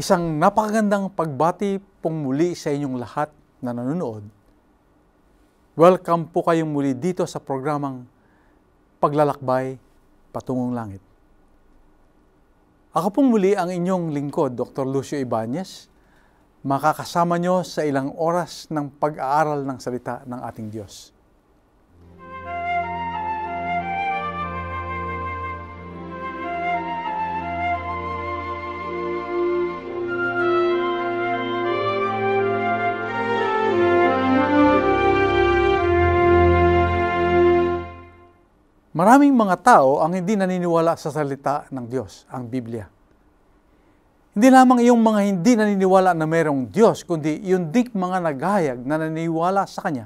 Isang napakagandang pagbati pong muli sa inyong lahat na nanonood. Welcome po kayong muli dito sa programang Paglalakbay Patungong Langit. Ako pong muli ang inyong lingkod, Dr. Lucio Ibanez. Makakasama nyo sa ilang oras ng pag-aaral ng salita ng ating Diyos. Maraming mga tao ang hindi naniniwala sa salita ng Diyos, ang Biblia. Hindi lamang yung mga hindi naniniwala na mayroong Diyos, kundi yung dik mga naghayag na naniniwala sa Kanya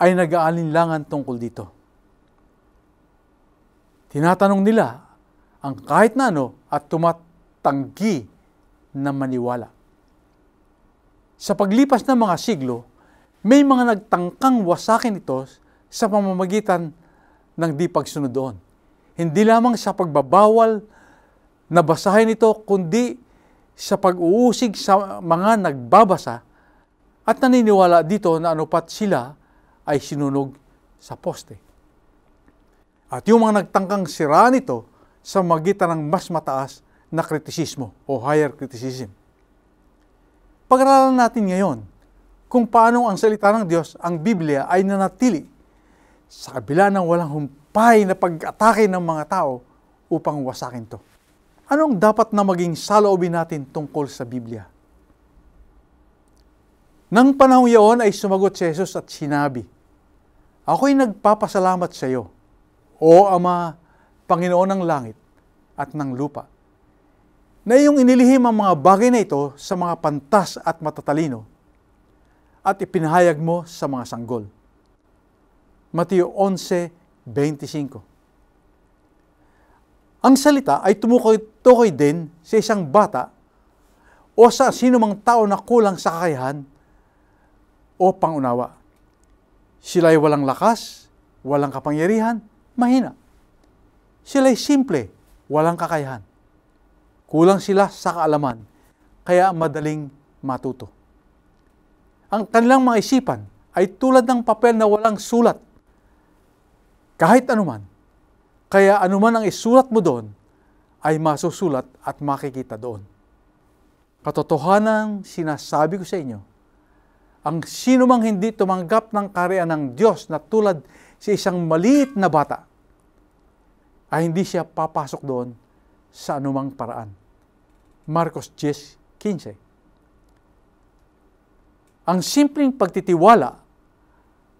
ay nag-aalinlangan tungkol dito. Tinatanong nila ang kahit na ano at tumatanggi na maniwala. Sa paglipas ng mga siglo, may mga nagtangkang wasakin ito sa pamamagitan ng di pagsunod doon. Hindi lamang sa pagbabawal na basahin ito, kundi sa pag-uusig sa mga nagbabasa at naniniwala dito na anupat sila ay sinunog sa poste. At yung mga nagtangkang sira nito sa magitan ng mas mataas na kritisismo o higher criticism. Pag-aralan natin ngayon kung paano ang salita ng Diyos, ang Biblia, ay nanatili sa kabila ng walang humpay na pag-atake ng mga tao upang wasakin to. Anong dapat na maging saloobin natin tungkol sa Biblia? Nang panahong iyon ay sumagot si Jesus at sinabi, Ako'y nagpapasalamat sa iyo, O Ama, Panginoon ng langit at ng lupa, na iyong inilihim ang mga bagay na ito sa mga pantas at matatalino at ipinahayag mo sa mga sanggol. Mateo 11:25. Ang salita ay tumukoy-tukoy din sa isang bata o sa sinumang tao na kulang sa kakayahan o pangunawa. Sila ay walang lakas, walang kapangyarihan, mahina. Sila'y simple, walang kakayahan. Kulang sila sa kaalaman, kaya madaling matuto. Ang kanilang mga isipan ay tulad ng papel na walang sulat kahit anuman. Kaya anuman ang isulat mo doon, ay masusulat at makikita doon. Katotohanan sinasabi ko sa inyo, ang sino mang hindi tumanggap ng karean ng Diyos na tulad si isang maliit na bata, ay hindi siya papasok doon sa anumang paraan. Marcos 10.15 Ang simpleng pagtitiwala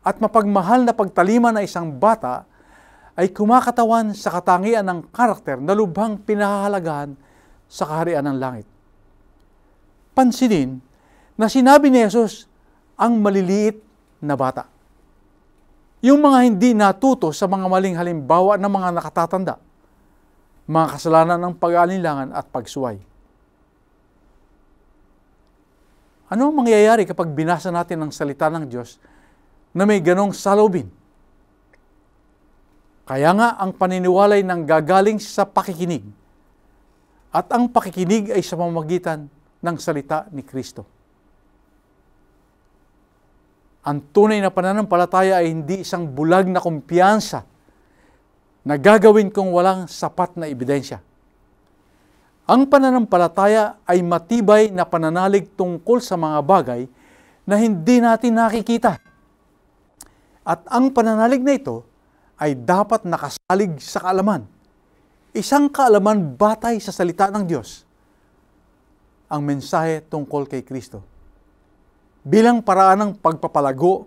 at mapagmahal na pagtalima na isang bata ay kumakatawan sa katangian ng karakter na lubhang pinahahalagahan sa kaharian ng langit. Pansinin na sinabi ni Jesus ang maliliit na bata. Yung mga hindi natuto sa mga maling halimbawa ng mga nakatatanda, mga kasalanan ng pag alinlangan at pagsuway. Ano ang mangyayari kapag binasa natin ang salita ng Diyos na may ganong salubin. Kaya nga ang paniniwalay ng gagaling sa pakikinig. At ang pakikinig ay sa pamamagitan ng salita ni Kristo. Ang tunay na pananampalataya ay hindi isang bulag na kumpiyansa na gagawin kung walang sapat na ebidensya. Ang pananampalataya ay matibay na pananalig tungkol sa mga bagay na hindi natin nakikita at ang pananalig na ito ay dapat nakasalig sa kaalaman. Isang kaalaman batay sa salita ng Diyos. Ang mensahe tungkol kay Kristo. Bilang paraan ng pagpapalago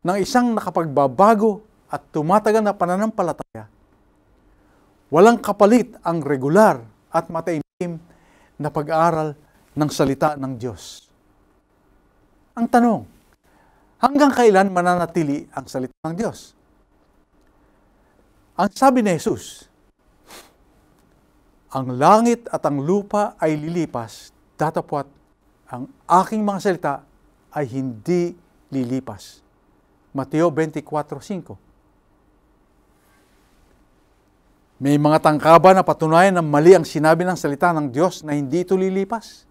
ng isang nakapagbabago at tumatagal na pananampalataya, walang kapalit ang regular at mataimtim na pag-aaral ng salita ng Diyos. Ang tanong, hanggang kailan mananatili ang salita ng Diyos? Ang sabi ni Jesus, ang langit at ang lupa ay lilipas, datapwat ang aking mga salita ay hindi lilipas. Mateo 24.5 May mga tangkaba na patunayan na mali ang sinabi ng salita ng Diyos na hindi ito lilipas.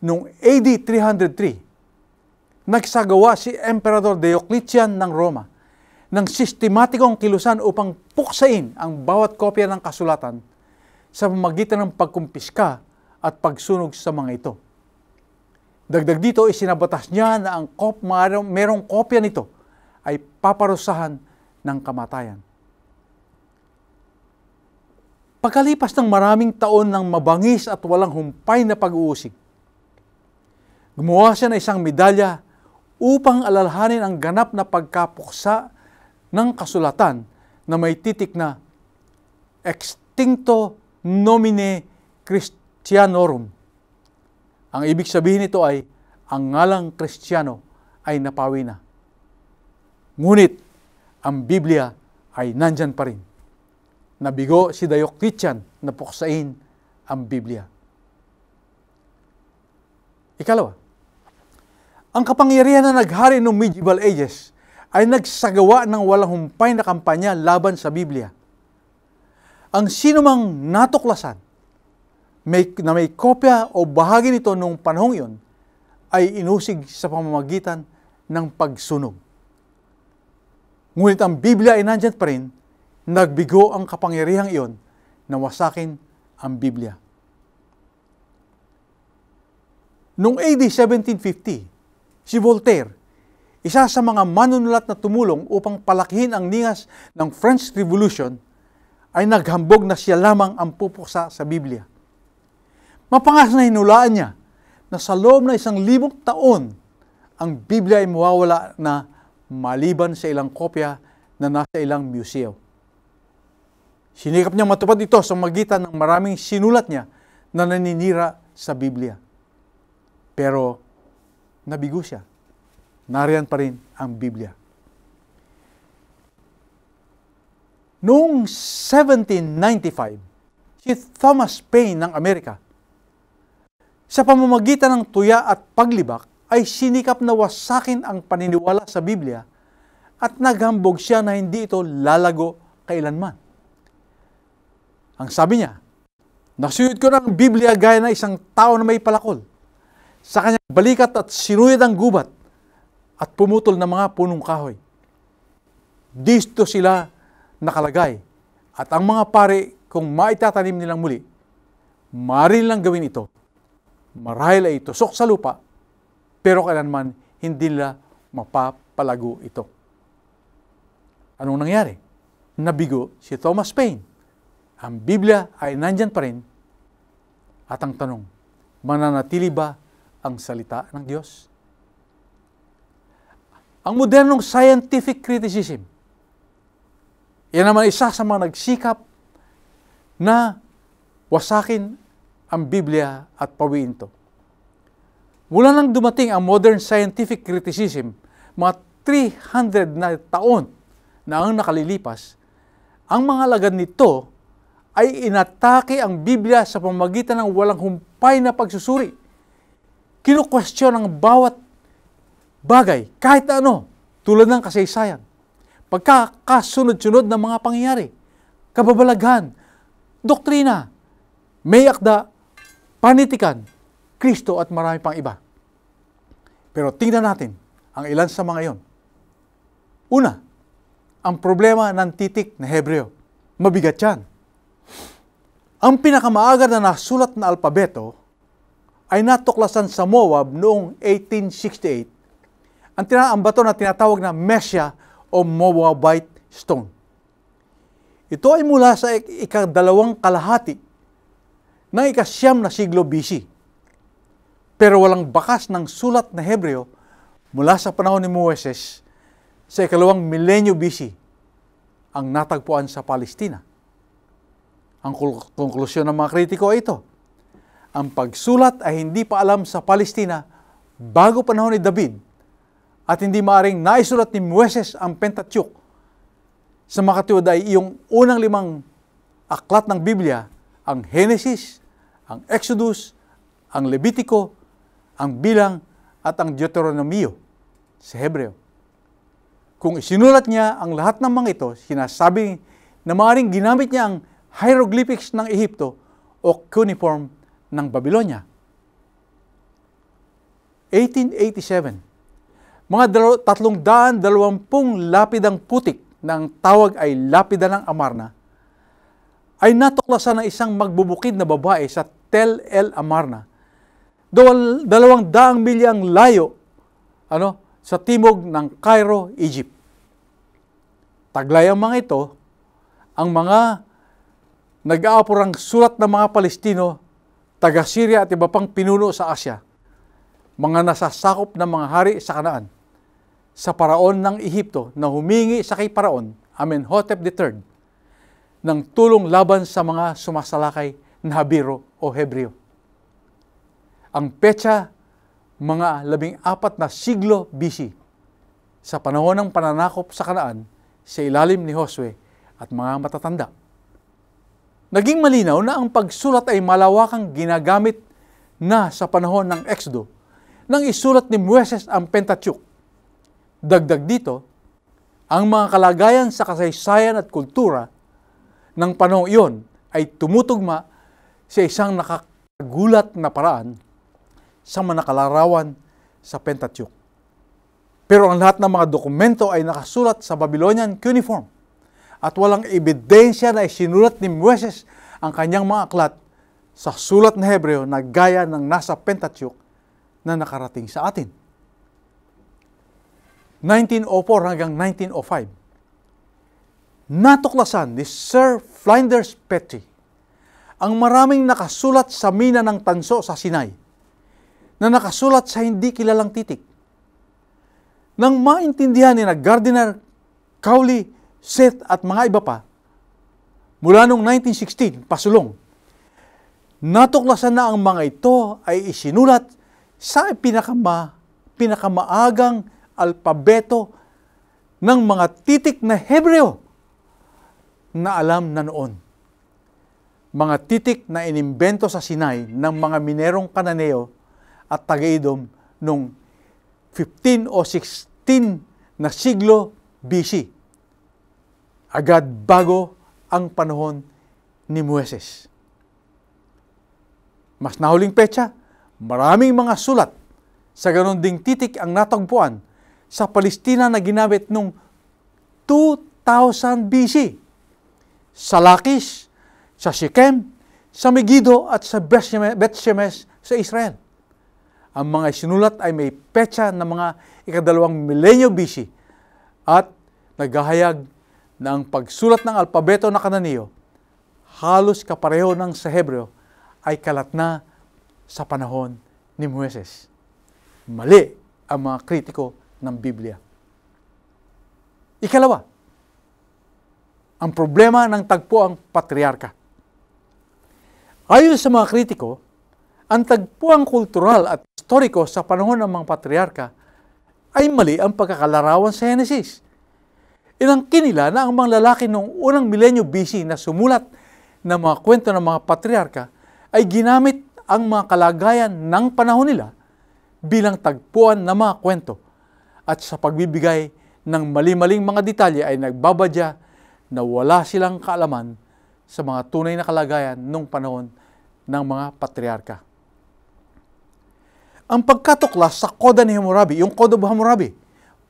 Noong AD 303, nagsagawa si Emperor Diocletian ng Roma ng sistematikong kilusan upang puksain ang bawat kopya ng kasulatan sa pamagitan ng pagkumpiska at pagsunog sa mga ito. Dagdag dito, isinabatas niya na ang kop, merong kopya nito ay paparusahan ng kamatayan. Pagkalipas ng maraming taon ng mabangis at walang humpay na pag-uusig, gumawa siya ng isang medalya upang alalhanin ang ganap na pagkapuksa ng kasulatan na may titik na Extincto Nomine Christianorum. Ang ibig sabihin nito ay ang ngalang Kristiyano ay napawi na. Ngunit ang Biblia ay nandyan pa rin. Nabigo si Diocletian na puksain ang Biblia. Ikalawa, ang kapangyarihan na naghari noong medieval ages ay nagsagawa ng walang humpay na kampanya laban sa Biblia. Ang sinumang natuklasan may, na may kopya o bahagi nito noong panahong iyon ay inusig sa pamamagitan ng pagsunog. Ngunit ang Biblia ay nandyan pa rin, nagbigo ang kapangyarihang iyon na wasakin ang Biblia. Noong AD 1750, Si Voltaire, isa sa mga manunulat na tumulong upang palakihin ang ningas ng French Revolution, ay naghambog na siya lamang ang pupuksa sa Biblia. Mapangas na hinulaan niya na sa loob na isang libong taon, ang Biblia ay mawawala na maliban sa ilang kopya na nasa ilang museo. Sinikap niya matupad ito sa magitan ng maraming sinulat niya na naninira sa Biblia. Pero nabigo siya. Nariyan pa rin ang Biblia. Noong 1795, si Thomas Paine ng Amerika, sa pamamagitan ng tuya at paglibak, ay sinikap na wasakin ang paniniwala sa Biblia at naghambog siya na hindi ito lalago kailanman. Ang sabi niya, Nasuyod ko ng Biblia gaya na isang tao na may palakol sa kanyang balikat at sinuyad ang gubat at pumutol ng mga punong kahoy. Disto sila nakalagay at ang mga pare kung maitatanim nilang muli, maril lang gawin ito. Marahil ay itusok sa lupa, pero kailanman hindi nila mapapalago ito. Anong nangyari? Nabigo si Thomas Paine. Ang Biblia ay nandyan pa rin. At ang tanong, mananatili ba ang salita ng Diyos. Ang modernong scientific criticism, yan naman isa sa mga nagsikap na wasakin ang Biblia at pawiin ito. Mula nang dumating ang modern scientific criticism, mga 300 na taon na ang nakalilipas, ang mga lagad nito ay inatake ang Biblia sa pamagitan ng walang humpay na pagsusuri kinukwestiyon ang bawat bagay, kahit ano, tulad ng kasaysayan, pagkakasunod-sunod ng mga pangyayari, kababalaghan, doktrina, may akda, panitikan, Kristo at marami pang iba. Pero tingnan natin ang ilan sa mga iyon. Una, ang problema ng titik na Hebreo. Mabigat yan. Ang pinakamaaga na nasulat na alpabeto ay natuklasan sa Moab noong 1868. Ang, tina- ang bato na tinatawag na Mesha o Moabite Stone. Ito ay mula sa ik- ikadalawang kalahati ng ikasyam na siglo BC. Pero walang bakas ng sulat na Hebreo mula sa panahon ni Moses sa ikalawang milenyo BC ang natagpuan sa Palestina. Ang konklusyon ng mga kritiko ay ito ang pagsulat ay hindi pa alam sa Palestina bago panahon ni David at hindi maaring naisulat ni Moses ang Pentateuch. Sa makatiwad ay iyong unang limang aklat ng Biblia, ang Genesis, ang Exodus, ang Levitico, ang Bilang, at ang Deuteronomio sa Hebreo. Kung isinulat niya ang lahat ng mga ito, sinasabi na maaaring ginamit niya ang hieroglyphics ng Ehipto o cuneiform ng Babylonia. 1887, mga tatlong daan dalawampung lapidang putik ng tawag ay lapida ng Amarna, ay natuklasan ng isang magbubukid na babae sa Tel El Amarna. Dalawang daang milyang layo ano, sa timog ng Cairo, Egypt. Taglay ang mga ito, ang mga nag-aapurang sulat ng mga Palestino taga Syria at iba pang pinuno sa Asya, mga nasasakop ng mga hari sa kanaan, sa paraon ng Ehipto na humingi sa kay paraon, Amenhotep III, ng tulong laban sa mga sumasalakay na Habiro o Hebreo. Ang petsa, mga labing apat na siglo BC, sa panahon ng pananakop sa kanaan sa ilalim ni Josue at mga matatanda. Naging malinaw na ang pagsulat ay malawakang ginagamit na sa panahon ng Exodo nang isulat ni Moses ang Pentateuch. Dagdag dito, ang mga kalagayan sa kasaysayan at kultura ng panahon iyon ay tumutugma sa isang nakagulat na paraan sa manakalarawan sa Pentateuch. Pero ang lahat ng mga dokumento ay nakasulat sa Babylonian cuneiform at walang ebidensya na isinulat ni Moses ang kanyang mga aklat sa sulat ng Hebreo na gaya ng nasa Pentateuch na nakarating sa atin. 1904 hanggang 1905, natuklasan ni Sir Flinders Petrie ang maraming nakasulat sa mina ng tanso sa Sinai na nakasulat sa hindi kilalang titik. Nang maintindihan ni na Gardiner Cowley Seth at mga iba pa, mula noong 1916, pasulong, natuklasan na ang mga ito ay isinulat sa pinakama, pinakamaagang alpabeto ng mga titik na Hebreo na alam na noon. Mga titik na inimbento sa Sinai ng mga minerong Kananeo at Tagaidom noong 15 o 16 na siglo BC agad bago ang panahon ni Mueses. Mas nahuling petsa, maraming mga sulat sa ganon ding titik ang natagpuan sa Palestina na ginamit noong 2000 BC sa Lakish, sa Shechem, sa Megiddo at sa Bethshemesh sa Israel. Ang mga sinulat ay may petsa ng mga ikadalawang milenyo BC at naghahayag na ang pagsulat ng alpabeto na kananiyo, halos kapareho ng sa Hebreo, ay kalat na sa panahon ni Moses. Mali ang mga kritiko ng Biblia. Ikalawa, ang problema ng tagpo ang patriarka. Ayon sa mga kritiko, ang tagpuang kultural at historiko sa panahon ng mga patriarka ay mali ang pagkakalarawan sa Henesis Inangkin nila na ang mga lalaki noong unang milenyo BC na sumulat ng mga kwento ng mga patriarka ay ginamit ang mga kalagayan ng panahon nila bilang tagpuan ng mga kwento at sa pagbibigay ng mali-maling mga detalye ay nagbabadya na wala silang kaalaman sa mga tunay na kalagayan noong panahon ng mga patriarka. Ang pagkatuklas sa Koda ni Hammurabi, yung Code of Hammurabi,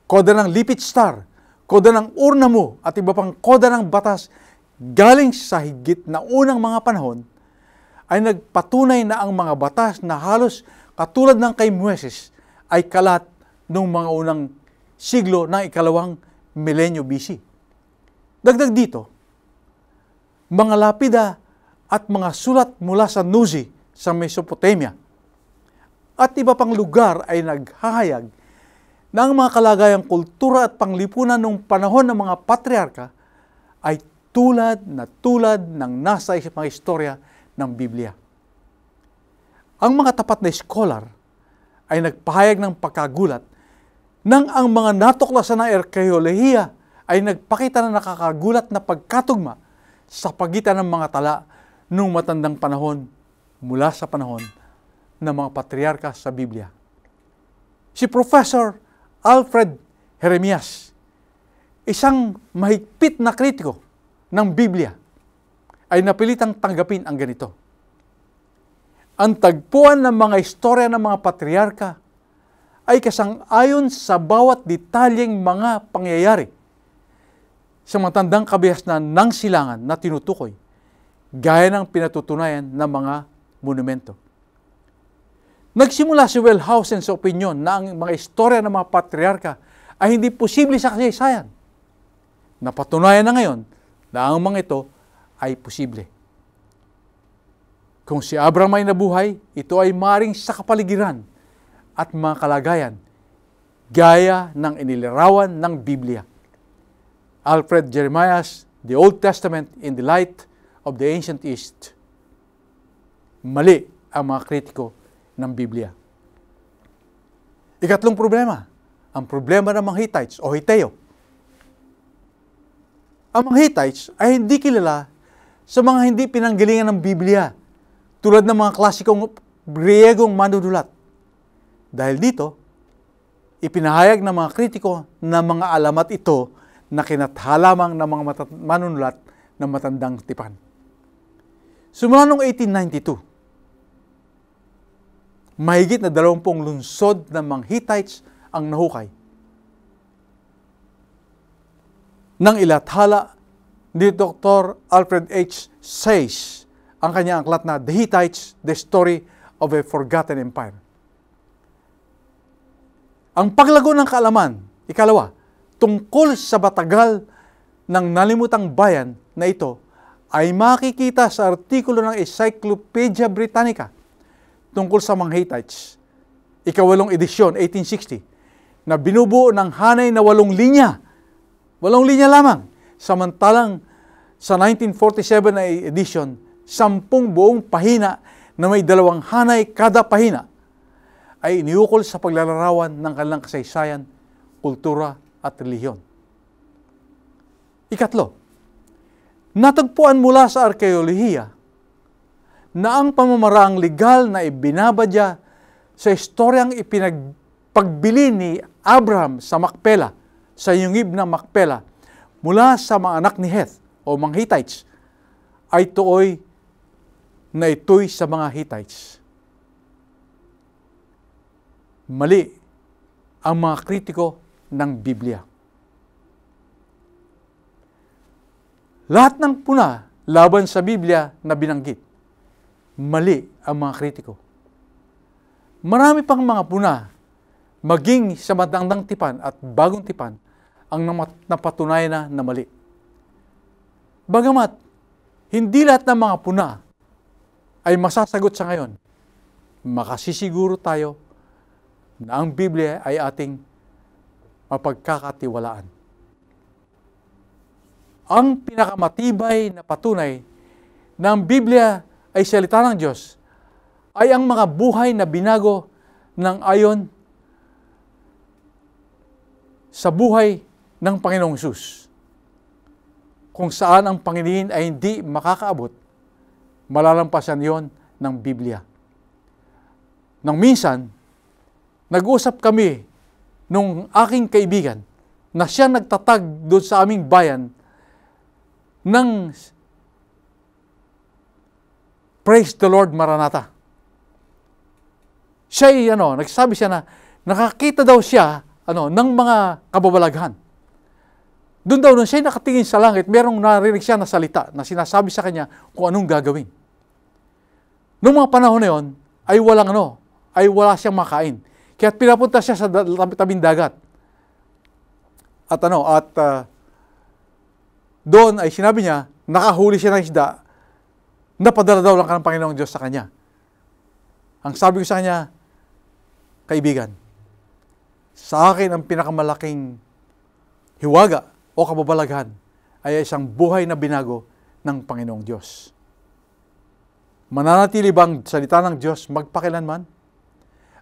Koda ng Lipit Star, koda ng mo at iba pang koda ng batas galing sa higit na unang mga panahon ay nagpatunay na ang mga batas na halos katulad ng kay Moses ay kalat noong mga unang siglo ng ikalawang milenyo BC. Dagdag dito, mga lapida at mga sulat mula sa Nuzi sa Mesopotamia at iba pang lugar ay naghahayag na ang mga kalagayang kultura at panglipunan noong panahon ng mga patriarka ay tulad na tulad ng nasa mga istorya ng Biblia. Ang mga tapat na scholar ay nagpahayag ng pagkagulat nang ang mga natuklasan ng arkeolohiya ay nagpakita ng nakakagulat na pagkatugma sa pagitan ng mga tala noong matandang panahon mula sa panahon ng mga patriarka sa Biblia. Si Professor Alfred Jeremias, isang mahigpit na kritiko ng Biblia, ay napilitang tanggapin ang ganito. Ang tagpuan ng mga istorya ng mga patriarka ay kasang-ayon sa bawat detalyeng mga pangyayari sa matandang kabihasnan ng silangan na tinutukoy, gaya ng pinatutunayan ng mga monumento. Nagsimula si Wellhausen sa opinion na ang mga istorya ng mga patriarka ay hindi posible sa kasaysayan. Napatunayan na ngayon na ang mga ito ay posible. Kung si Abraham ay nabuhay, ito ay maring sa kapaligiran at mga kalagayan gaya ng inilarawan ng Biblia. Alfred Jeremiah's The Old Testament in the Light of the Ancient East. Mali ang mga kritiko ng Biblia. Ikatlong problema, ang problema ng mga Hittites o Hiteo. Ang mga Hittites ay hindi kilala sa mga hindi pinanggalingan ng Biblia tulad ng mga klasikong Griegong manunulat. Dahil dito, ipinahayag ng mga kritiko na mga alamat ito na kinathalamang ng mga manunulat ng matandang tipan. Sumula noong 1892, mahigit na 20 lungsod ng mga Hittites ang nahukay. Nang ilathala ni Dr. Alfred H. Sayce ang kanyang aklat na The Hittites, The Story of a Forgotten Empire. Ang paglago ng kaalaman, ikalawa, tungkol sa batagal ng nalimutang bayan na ito ay makikita sa artikulo ng Encyclopedia Britannica – tungkol sa mga Hittites. Ikawalong edisyon, 1860, na binubuo ng hanay na walong linya. Walong linya lamang. Samantalang sa 1947 na edition, sampung buong pahina na may dalawang hanay kada pahina ay iniukol sa paglalarawan ng kanilang kasaysayan, kultura at relihiyon. Ikatlo, natagpuan mula sa arkeolohiya na ang pamamaraang legal na ibinabadya sa istoryang ipinagpagbili ni Abraham sa Makpela, sa yungib na Makpela, mula sa mga anak ni Heth o mga Hittites, ay tooy na ito'y sa mga Hittites. Mali ang mga kritiko ng Biblia. Lahat ng puna laban sa Biblia na binanggit mali ang mga kritiko. Marami pang mga puna, maging sa matandang tipan at bagong tipan, ang napatunay na na mali. Bagamat, hindi lahat ng mga puna ay masasagot sa ngayon, makasisiguro tayo na ang Biblia ay ating mapagkakatiwalaan. Ang pinakamatibay na patunay na ang Biblia ay salita ng Diyos, ay ang mga buhay na binago ng ayon sa buhay ng Panginoong Sus. Kung saan ang Panginoon ay hindi makakaabot, malalampasan yon ng Biblia. Nang minsan, nag-usap kami nung aking kaibigan na siya nagtatag doon sa aming bayan ng Praise the Lord, Maranatha. Siya ay, ano, nagsabi siya na nakakita daw siya ano, ng mga kababalaghan. Doon daw, nung siya nakatingin sa langit, merong narinig siya na salita na sinasabi sa kanya kung anong gagawin. Noong mga panahon na yon, ay walang ano, ay wala siyang makain. Kaya pinapunta siya sa tabing dagat. At ano, at uh, doon ay sinabi niya, nakahuli siya ng isda Napadala daw lang ka ng Panginoong Diyos sa kanya. Ang sabi ko sa kanya, kaibigan, sa akin ang pinakamalaking hiwaga o kababalaghan ay isang buhay na binago ng Panginoong Diyos. Mananatili bang salita ng Diyos magpakilanman?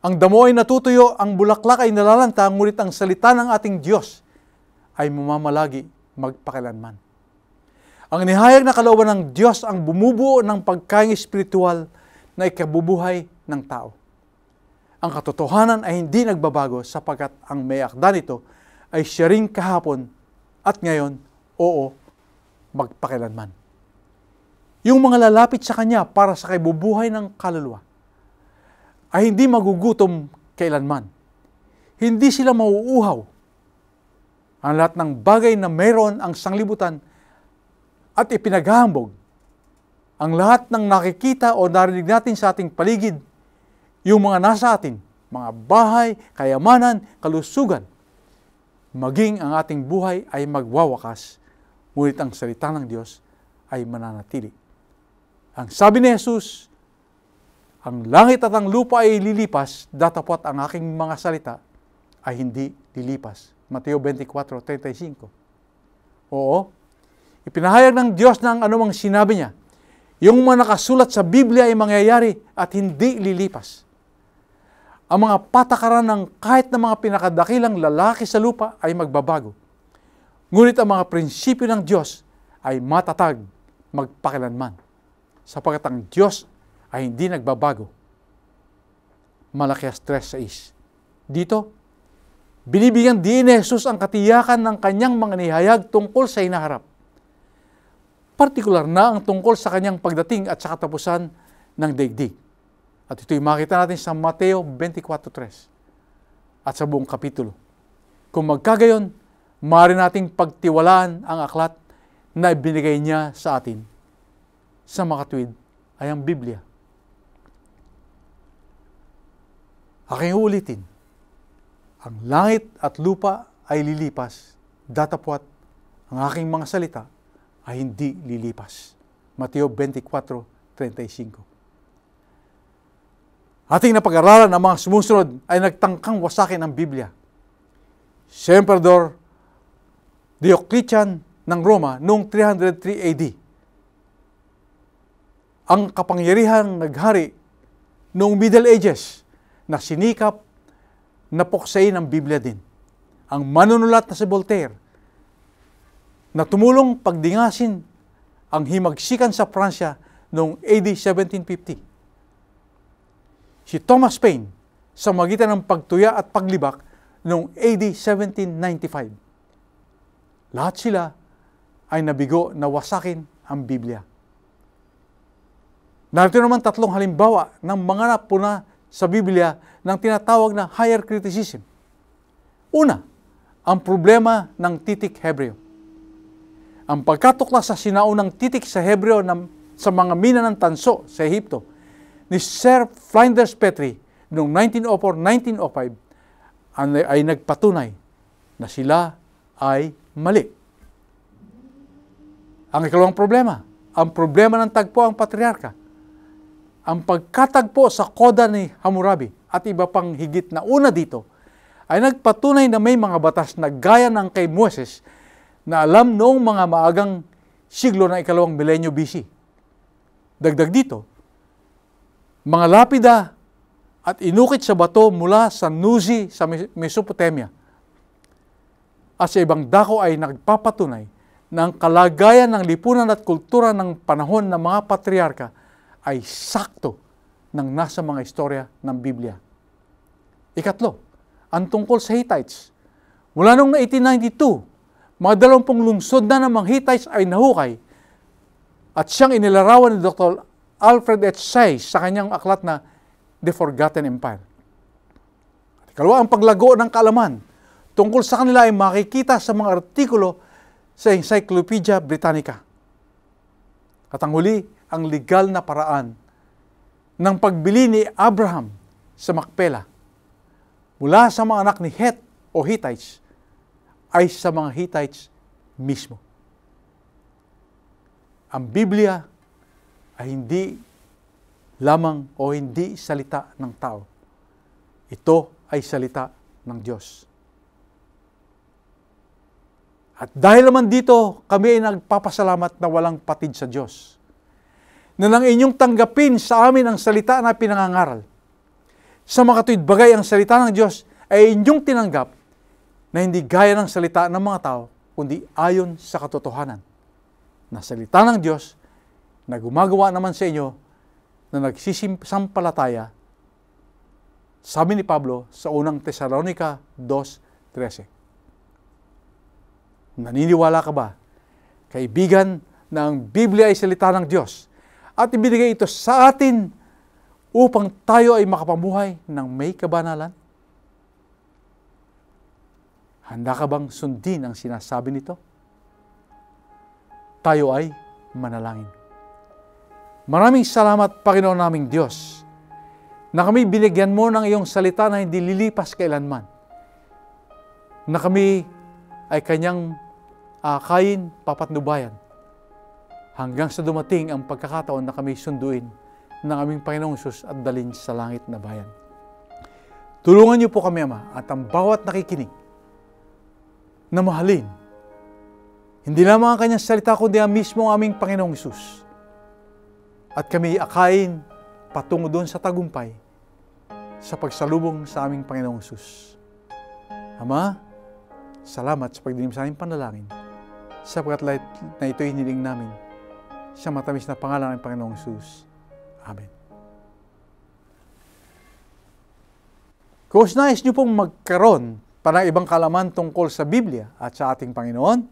Ang damo ay natutuyo, ang bulaklak ay nalalanta, ngunit ang salita ng ating Diyos ay mamamalagi magpakilanman. Ang nihayag na kalooban ng Diyos ang bumubuo ng pagkain espiritual na ikabubuhay ng tao. Ang katotohanan ay hindi nagbabago sapagkat ang may akda nito ay siya rin kahapon at ngayon, oo, magpakilanman. Yung mga lalapit sa Kanya para sa kaibubuhay ng kaluluwa ay hindi magugutom kailanman. Hindi sila mauuhaw. Ang lahat ng bagay na mayroon ang sanglibutan at ipinaghambog ang lahat ng nakikita o narinig natin sa ating paligid, yung mga nasa atin, mga bahay, kayamanan, kalusugan, maging ang ating buhay ay magwawakas, ngunit ang salita ng Diyos ay mananatili. Ang sabi ni Jesus, ang langit at ang lupa ay lilipas, datapot ang aking mga salita ay hindi lilipas. Mateo 24:35. Oo, Ipinahayag ng Diyos ng anumang sinabi niya. Yung mga nakasulat sa Biblia ay mangyayari at hindi lilipas. Ang mga patakaran ng kahit na mga pinakadakilang lalaki sa lupa ay magbabago. Ngunit ang mga prinsipyo ng Diyos ay matatag magpakilanman sapagkat ang Diyos ay hindi nagbabago. Malakias 3.6 Dito, binibigyan din ni Jesus ang katiyakan ng kanyang mga nihayag tungkol sa inaharap partikular na ang tungkol sa kanyang pagdating at sa katapusan ng daigdig. At ito'y makita natin sa Mateo 24.3 at sa buong kapitulo. Kung magkagayon, maaari nating pagtiwalaan ang aklat na ibinigay niya sa atin. Sa makatwid ay ang Biblia. Aking ulitin, ang langit at lupa ay lilipas, datapwat ang aking mga salita ay hindi lilipas. Mateo 24:35. Ating napag-aralan ng mga sumusunod ay nagtangkang wasakin ang Biblia. Si Emperador Diocletian ng Roma noong 303 AD. Ang kapangyarihang naghari noong Middle Ages na sinikap na puksayin ang Biblia din. Ang manunulat na si Voltaire na tumulong pagdingasin ang himagsikan sa Pransya noong AD 1750. Si Thomas Paine sa magitan ng pagtuya at paglibak noong AD 1795. Lahat sila ay nabigo na wasakin ang Biblia. Narito naman tatlong halimbawa ng mga napuna sa Biblia ng tinatawag na higher criticism. Una, ang problema ng titik Hebreo ang pagkatukla sa sinaunang titik sa Hebreo ng, sa mga mina ng tanso sa Ehipto ni Sir Flinders Petrie noong 1904-1905 ay, ay nagpatunay na sila ay mali. Ang ikalawang problema, ang problema ng tagpo ang patriarka. Ang pagkatagpo sa koda ni Hammurabi at iba pang higit na una dito ay nagpatunay na may mga batas na gaya ng kay Moses na alam noong mga maagang siglo ng ikalawang milenyo BC. Dagdag dito, mga lapida at inukit sa bato mula sa Nuzi sa Mesopotamia at sa ibang dako ay nagpapatunay na ang kalagayan ng lipunan at kultura ng panahon ng mga patriarka ay sakto ng nasa mga istorya ng Biblia. Ikatlo, ang tungkol sa Hittites. Mula noong 1892, mga dalawampung lungsod na ng mga Hittites ay nahukay. At siyang inilarawan ni Dr. Alfred H. Sayce sa kanyang aklat na The Forgotten Empire. At ang paglago ng kaalaman tungkol sa kanila ay makikita sa mga artikulo sa Encyclopedia Britannica. At ang huli, ang legal na paraan ng pagbili ni Abraham sa Makpela mula sa mga anak ni Het o Hittites ay sa mga Hittites mismo. Ang Biblia ay hindi lamang o hindi salita ng tao. Ito ay salita ng Diyos. At dahil naman dito, kami ay nagpapasalamat na walang patid sa Diyos. Na nang inyong tanggapin sa amin ang salita na pinangangaral. Sa mga bagay, ang salita ng Diyos ay inyong tinanggap na hindi gaya ng salita ng mga tao, kundi ayon sa katotohanan na salita ng Diyos na gumagawa naman sa inyo na nagsisimpalataya, sabi ni Pablo sa unang Tesalonica 2.13. Naniniwala ka ba, kaibigan, na ang Biblia ay salita ng Diyos at ibinigay ito sa atin upang tayo ay makapamuhay ng may kabanalan? Handa ka bang sundin ang sinasabi nito? Tayo ay manalangin. Maraming salamat, Panginoon naming Diyos, na kami binigyan mo ng iyong salita na hindi lilipas kailanman. Na kami ay kanyang uh, kain, papatnubayan. Hanggang sa dumating ang pagkakataon na kami sunduin ng aming Panginoong Sus at dalin sa langit na bayan. Tulungan niyo po kami, Ama, at ang bawat nakikinig na mahalin. Hindi lamang ang kanyang salita, kundi ang mismo aming Panginoong Isus. At kami akain patungo doon sa tagumpay sa pagsalubong sa aming Panginoong Isus. Ama, salamat sa pagdinim sa aming panalangin sapagkat light na ito'y hiniling namin sa matamis na pangalan ng Panginoong Isus. Amen. Kung nais niyo pong magkaroon para ibang kalaman tungkol sa Biblia at sa ating Panginoon,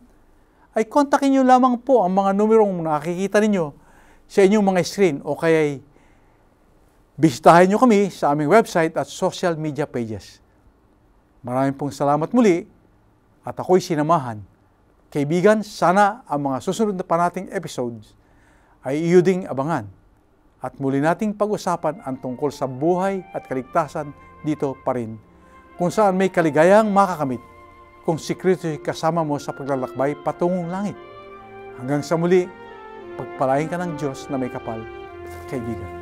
ay kontakin nyo lamang po ang mga numerong nakikita ninyo sa inyong mga screen o kaya'y bisitahin nyo kami sa aming website at social media pages. Maraming pong salamat muli at ako'y sinamahan. Kaibigan, sana ang mga susunod na panating episodes ay iyo ding abangan at muli nating pag-usapan ang tungkol sa buhay at kaligtasan dito pa rin kung saan may kaligayang makakamit kung si Kristo kasama mo sa paglalakbay patungong langit. Hanggang sa muli, pagpalain ka ng Diyos na may kapal, kaibigan.